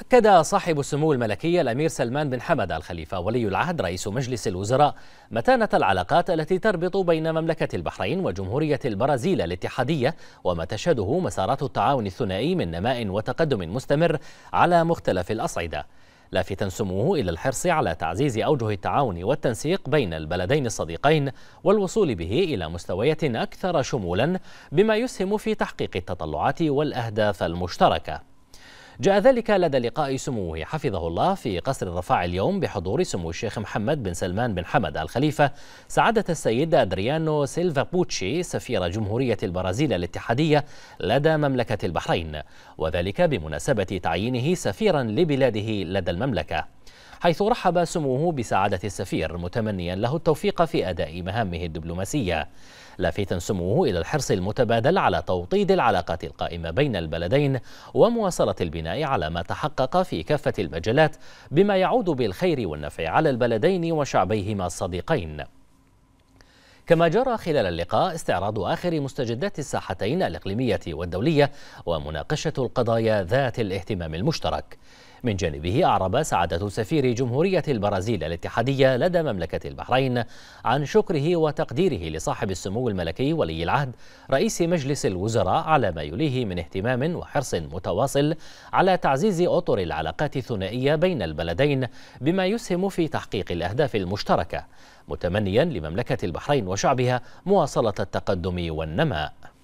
أكد صاحب السمو الملكي الأمير سلمان بن حمد الخليفة ولي العهد رئيس مجلس الوزراء متانة العلاقات التي تربط بين مملكة البحرين وجمهورية البرازيل الاتحادية وما تشهده مسارات التعاون الثنائي من نماء وتقدم مستمر على مختلف الأصعدة لافتا سموه إلى الحرص على تعزيز أوجه التعاون والتنسيق بين البلدين الصديقين والوصول به إلى مستويات أكثر شمولا بما يسهم في تحقيق التطلعات والأهداف المشتركة جاء ذلك لدى لقاء سموه حفظه الله في قصر الرفاع اليوم بحضور سمو الشيخ محمد بن سلمان بن حمد الخليفة سعادة السيد أدريانو سيلفا بوتشي سفير جمهورية البرازيل الاتحادية لدى مملكة البحرين وذلك بمناسبة تعيينه سفيرا لبلاده لدى المملكة حيث رحب سموه بسعادة السفير متمنيا له التوفيق في أداء مهامه الدبلوماسية لافتا سموه إلى الحرص المتبادل على توطيد العلاقات القائمة بين البلدين ومواصلة البناء على ما تحقق في كافة المجالات بما يعود بالخير والنفع على البلدين وشعبيهما الصديقين كما جرى خلال اللقاء استعراض آخر مستجدات الساحتين الإقليمية والدولية ومناقشة القضايا ذات الاهتمام المشترك من جانبه أعرب سعادة سفير جمهورية البرازيل الاتحادية لدى مملكة البحرين عن شكره وتقديره لصاحب السمو الملكي ولي العهد رئيس مجلس الوزراء على ما يليه من اهتمام وحرص متواصل على تعزيز أطر العلاقات الثنائية بين البلدين بما يسهم في تحقيق الأهداف المشتركة متمنيا لمملكة البحرين وشعبها مواصلة التقدم والنماء